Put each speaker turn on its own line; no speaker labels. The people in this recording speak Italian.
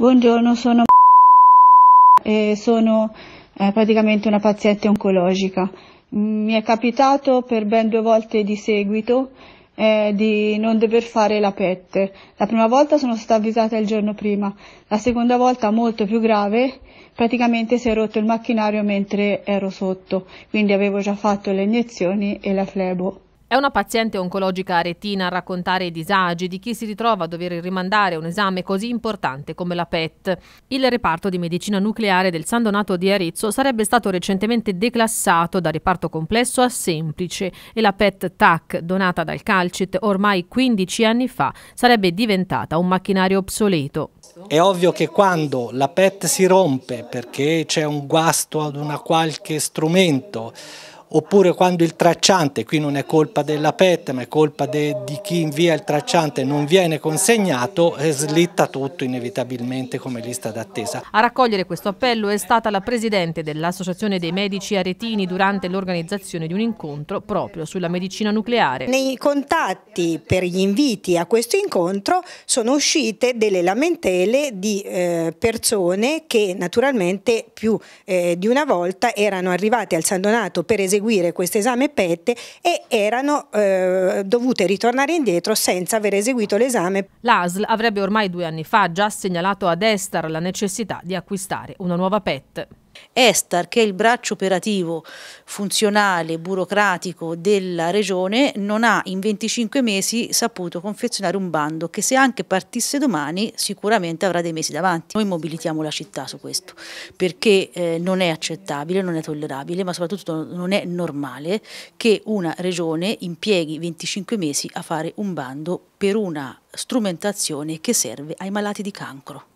Buongiorno, sono e sono eh, praticamente una paziente oncologica. Mi è capitato per ben due volte di seguito eh, di non dover fare la PET. La prima volta sono stata avvisata il giorno prima, la seconda volta molto più grave, praticamente si è rotto il macchinario mentre ero sotto, quindi avevo già fatto le iniezioni e la flebo.
È una paziente oncologica aretina a raccontare i disagi di chi si ritrova a dover rimandare un esame così importante come la PET. Il reparto di medicina nucleare del San Donato di Arezzo sarebbe stato recentemente declassato da reparto complesso a semplice e la PET TAC donata dal Calcit ormai 15 anni fa sarebbe diventata un macchinario obsoleto.
È ovvio che quando la PET si rompe perché c'è un guasto ad una qualche strumento oppure quando il tracciante, qui non è colpa della PET ma è colpa de, di chi invia il tracciante, non viene consegnato slitta tutto inevitabilmente come lista d'attesa.
A raccogliere questo appello è stata la presidente dell'Associazione dei Medici Aretini durante l'organizzazione di un incontro proprio sulla medicina nucleare. Nei
contatti per gli inviti a questo incontro sono uscite delle lamentele di eh, persone che naturalmente più eh, di una volta erano arrivate al San Donato per eseguire eseguire questo esame PET e erano eh, dovute ritornare indietro senza aver eseguito l'esame.
L'ASL avrebbe ormai due anni fa già segnalato ad
Estar la necessità di acquistare una nuova PET. Estar, che è il braccio operativo funzionale, burocratico della regione, non ha in 25 mesi saputo confezionare un bando che se anche partisse domani sicuramente avrà dei mesi davanti. Noi mobilitiamo la città su questo perché eh, non è accettabile, non è tollerabile, ma soprattutto non è normale che una regione impieghi 25 mesi a fare un bando per una strumentazione che serve ai malati di cancro.